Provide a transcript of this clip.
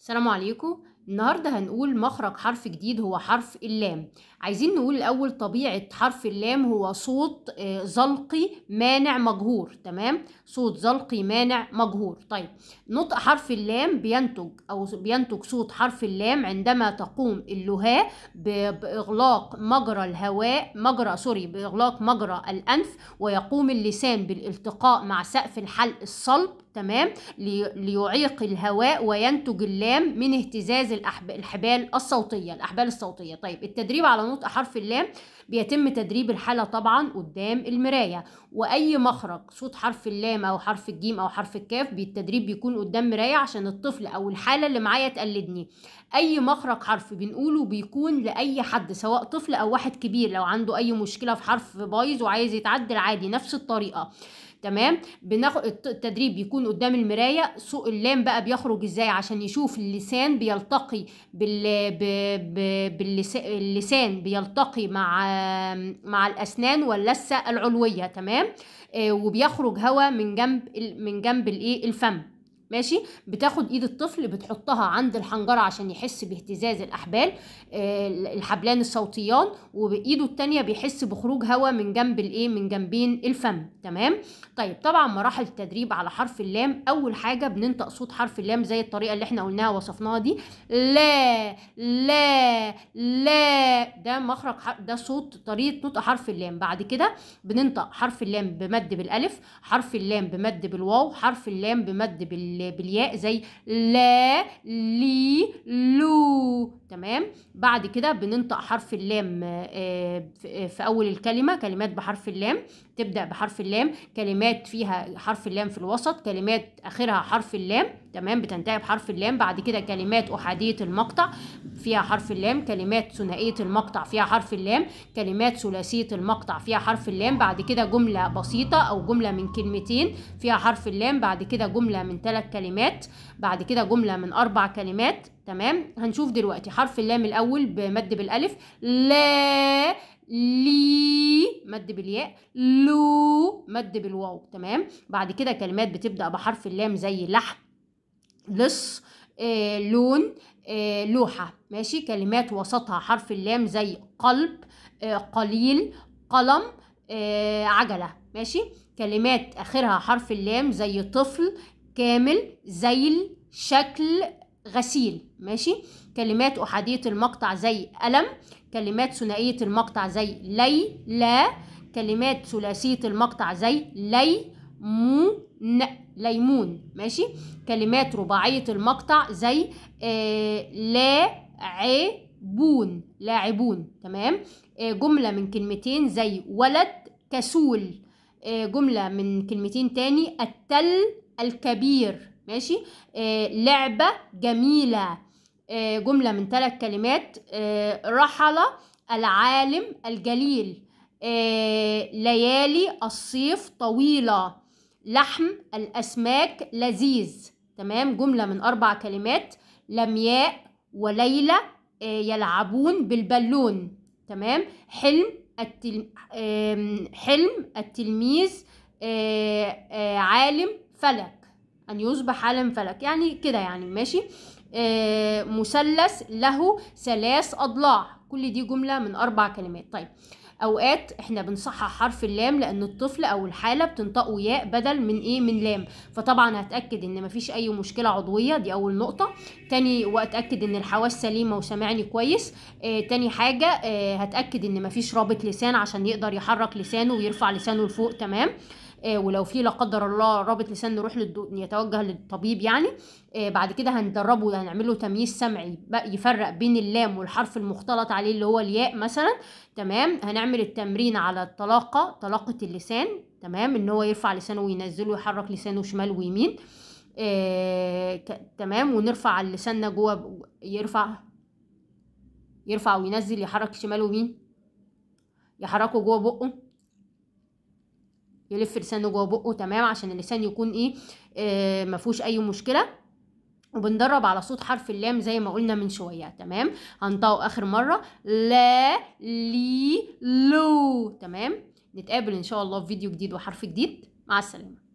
السلام عليكم النهاردة هنقول مخرج حرف جديد هو حرف اللام عايزين نقول الأول طبيعة حرف اللام هو صوت زلقي آه، مانع مجهور تمام صوت زلقي مانع مجهور طيب نطق حرف اللام بينتج أو بينتج صوت حرف اللام عندما تقوم اللهاء بإغلاق مجرى الهواء مجرى سوري بإغلاق مجرى الأنف ويقوم اللسان بالالتقاء مع سقف الحلق الصلب تمام ليعيق الهواء وينتج اللام من اهتزاز الأحب... الحبال الصوتية الأحبال الصوتية طيب التدريب على نطق حرف اللام بيتم تدريب الحالة طبعا قدام المراية وأي مخرج صوت حرف اللام أو حرف الجيم أو حرف الكاف بالتدريب بيكون قدام مراية عشان الطفل أو الحالة اللي معايا تقلدني أي مخرج حرف بنقوله بيكون لأي حد سواء طفل أو واحد كبير لو عنده أي مشكلة في حرف بايظ وعايز يتعدل عادي نفس الطريقة تمام بناخد التدريب بيكون قدام المرايه سوق اللام بقى بيخرج ازاي عشان يشوف اللسان بيلتقي بال... باللسان بيلتقي مع مع الاسنان واللثه العلويه تمام آه، وبيخرج هواء من جنب من جنب الايه الفم ماشي بتاخد ايد الطفل بتحطها عند الحنجره عشان يحس باهتزاز الاحبال آه، الحبلان الصوتيان وبايده الثانيه بيحس بخروج هواء من جنب الايه من جنبين الفم تمام طيب طبعا مراحل التدريب على حرف اللام اول حاجه بننطق صوت حرف اللام زي الطريقه اللي احنا قلناها وصفناها دي لا لا لا ده مخرج ده صوت طريقه نطق حرف اللام بعد كده بننطق حرف اللام بمد بالالف حرف اللام بمد بالواو حرف اللام بمد بال بالياء زي لا لي لو تمام بعد كده بننطق حرف اللام آه، آه، في اول الكلمه كلمات بحرف اللام تبدا بحرف اللام كلمات فيها حرف اللام في الوسط كلمات اخرها حرف اللام تمام بتنتهي بحرف اللام بعد كده كلمات احاديه المقطع فيها حرف اللام كلمات ثنائيه المقطع فيها حرف اللام كلمات ثلاثيه المقطع فيها حرف اللام بعد كده جمله بسيطه او جمله من كلمتين فيها حرف اللام بعد كده جمله من ثلاث كلمات بعد كده جمله من اربع كلمات تمام هنشوف دلوقتي حرف اللام الاول بمد بالالف لا لي مد بالياء لو مد بالواو تمام بعد كده كلمات بتبدا بحرف اللام زي لحم لص آه، لون آه، لوحة ماشي كلمات وسطها حرف اللام زي قلب آه، قليل قلم عجلة ماشي كلمات آخرها حرف اللام زي طفل كامل زيل شكل غسيل ماشي كلمات أحادية المقطع زي ألم كلمات ثنائية المقطع زي لي لا كلمات ثلاثية المقطع زي لي مو ن ليمون ماشي كلمات رباعية المقطع زي آه لا عيبون لاعبون تمام آه جملة من كلمتين زي ولد كسول آه جملة من كلمتين تاني التل الكبير ماشي آه لعبة جميلة آه جملة من ثلاث كلمات آه رحل العالم الجليل آه ليالي الصيف طويله لحم الأسماك لذيذ تمام جملة من أربع كلمات لمياء وليلى آه، يلعبون بالبالون تمام حلم حلم التلميذ آه، آه، عالم فلك أن يصبح عالم فلك يعني كده يعني ماشي مثلث له ثلاث أضلاع كل دي جملة من أربع كلمات طيب اوقات احنا بنصحح حرف اللام لان الطفل او الحاله بتنطقه ياء بدل من ايه من لام فطبعا هتاكد ان مفيش اي مشكله عضويه دي اول نقطه تاني واتاكد ان الحواس سليمه وسامعني كويس آه تاني حاجه آه هتاكد ان مفيش رابط لسان عشان يقدر يحرك لسانه ويرفع لسانه لفوق تمام آه، ولو في لا قدر الله رابط لسان نروح يتوجه للطبيب يعني آه، بعد كده هندربه هنعمل له تمييز سمعي يفرق بين اللام والحرف المختلط عليه اللي هو الياء مثلا تمام هنعمل التمرين على الطلاقه طلاقه اللسان تمام ان هو يرفع لسانه وينزله ويحرك لسانه شمال ويمين آه، ك... تمام ونرفع لساننا جوه يرفع يرفع وينزل يحرك شمال ويمين يحركه جوه بقه يلف لسانه جوه بقه تمام عشان اللسان يكون ايه آه ما فيهوش اي مشكله وبندرب على صوت حرف اللام زي ما قلنا من شويه تمام هنطقه اخر مره لا لي لو تمام نتقابل ان شاء الله في فيديو جديد وحرف جديد مع السلامه